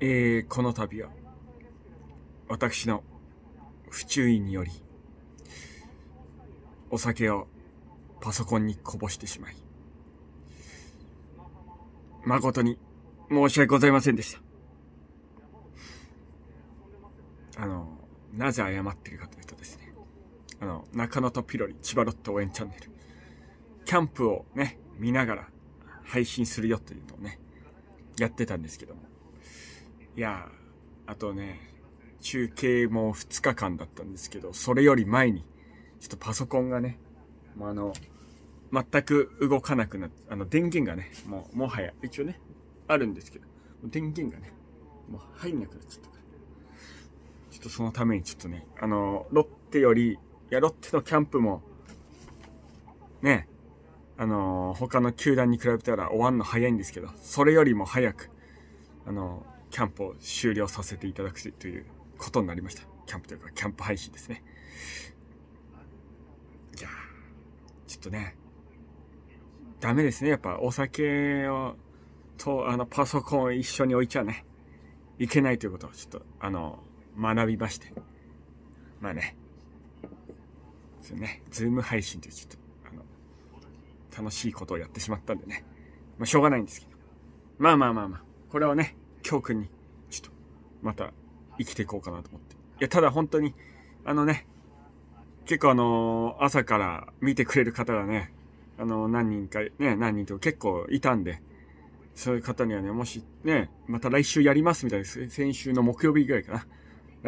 えー、この度は、私の不注意により、お酒をパソコンにこぼしてしまい、誠に申し訳ございませんでした。あの、なぜ謝ってるかというとですね、あの、中野とピロリ千葉ロット応援チャンネル、キャンプをね、見ながら配信するよというのをね、やってたんですけども、いや、あとね、中継も2日間だったんですけど、それより前に、ちょっとパソコンがね、うあ、の、全く動かなくなって、あの、電源がね、もう、もはや、一応ね、あるんですけど、電源がね、もう入んなくなっちゃったから。ちょっとそのためにちょっとね、あの、ロッテより、いや、ロッテのキャンプも、ね、あの、他の球団に比べたら終わんの早いんですけど、それよりも早く、あの、キャンプを終了させていただくということになりました。キャンプというか、キャンプ配信ですね。いやちょっとね、ダメですね。やっぱお酒を、と、あの、パソコンを一緒に置いちゃね、いけないということをちょっと、あの、学びまして。まあね、そね、ズーム配信というちょっと、あの、楽しいことをやってしまったんでね。まあ、しょうがないんですけど。まあまあまあまあ、これをね、教訓に、ちょっと、また生きていこうかなと思って。いや、ただ本当に、あのね、結構あのー、朝から見てくれる方がね、あのー、何人か、ね、何人と結構いたんで、そういう方にはね、もしね、また来週やりますみたいです。先週の木曜日ぐらいかな。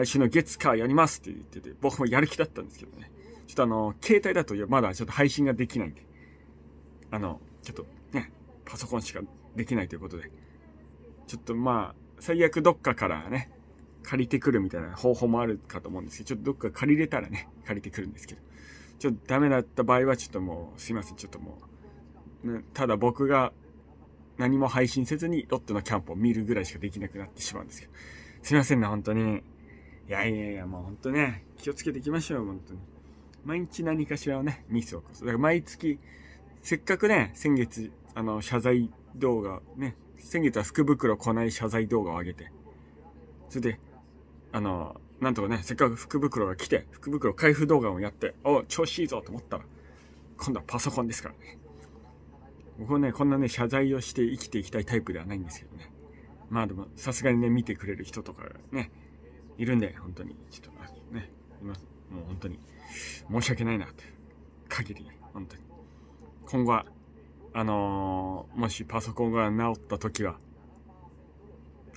来週の月火やりますって言ってて、僕もやる気だったんですけどね。ちょっとあの、携帯だとまだちょっと配信ができないんで、あの、ちょっとね、パソコンしかできないということで、ちょっとまあ、最悪どっかからね、借りてくるみたいな方法もあるかと思うんですけど、ちょっとどっか借りれたらね、借りてくるんですけど、ちょっとダメだった場合はちょっともう、すいません、ちょっともう、ただ僕が何も配信せずにロッテのキャンプを見るぐらいしかできなくなってしまうんですけど、すいませんね、本当に。いやいやいや、もう本当ね、気をつけていきましょう本当に。毎日何かしらをね、ミスを起こす。だから毎月、せっかくね、先月あの、謝罪動画、ね、先月は福袋来ない謝罪動画を上げて、それで、あの、なんとかね、せっかく福袋が来て、福袋開封動画をやって、お調子いいぞと思ったら、今度はパソコンですからね。僕はね、こんなね、謝罪をして生きていきたいタイプではないんですけどね。まあでも、さすがにね、見てくれる人とかね、いるんで、本当に、ちょっと、ね、います。もう本当に、申し訳ないな、と。限りね、本当に。今後は、あのー、もしパソコンが治った時は、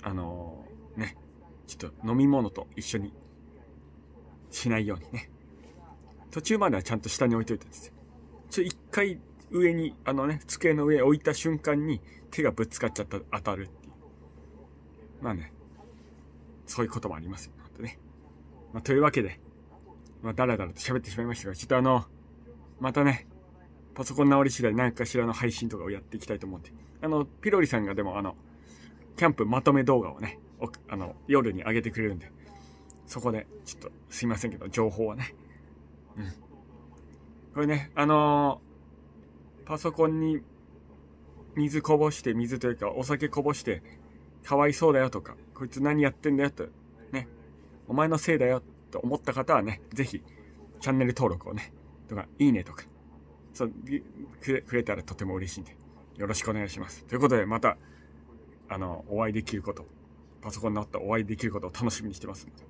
あのー、ね、ちょっと飲み物と一緒にしないようにね。途中まではちゃんと下に置いといてですよ。ちょ、一回上に、あのね、机の上置いた瞬間に手がぶつかっちゃった、当たるっていう。まあね、そういうこともありますよ、ね、ほんとね。まあ、というわけで、まあ、だらだらと喋ってしまいましたが、ちょっとあの、またね、パソコン直り次第何かしらの配信とかをやっていきたいと思って。あの、ピロリさんがでもあの、キャンプまとめ動画をね、あの、夜に上げてくれるんで、そこで、ちょっとすいませんけど、情報はね。うん。これね、あのー、パソコンに水こぼして、水というかお酒こぼして、かわいそうだよとか、こいつ何やってんだよと、ね、お前のせいだよと思った方はね、ぜひ、チャンネル登録をね、とか、いいねとか、そう、くれ、くれたらとても嬉しいんで、よろしくお願いします。ということで、また、あの、お会いできること、パソコン直ったお会いできることを楽しみにしてますので、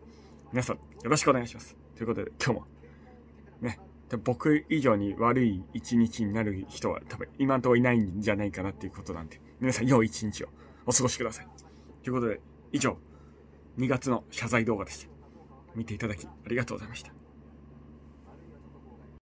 皆さん、よろしくお願いします。ということで、今日も、ね、で僕以上に悪い一日になる人は多分今んとこいないんじゃないかなっていうことなんで、皆さん良い一日をお過ごしください。ということで、以上、2月の謝罪動画でした。見ていただきありがとうございました。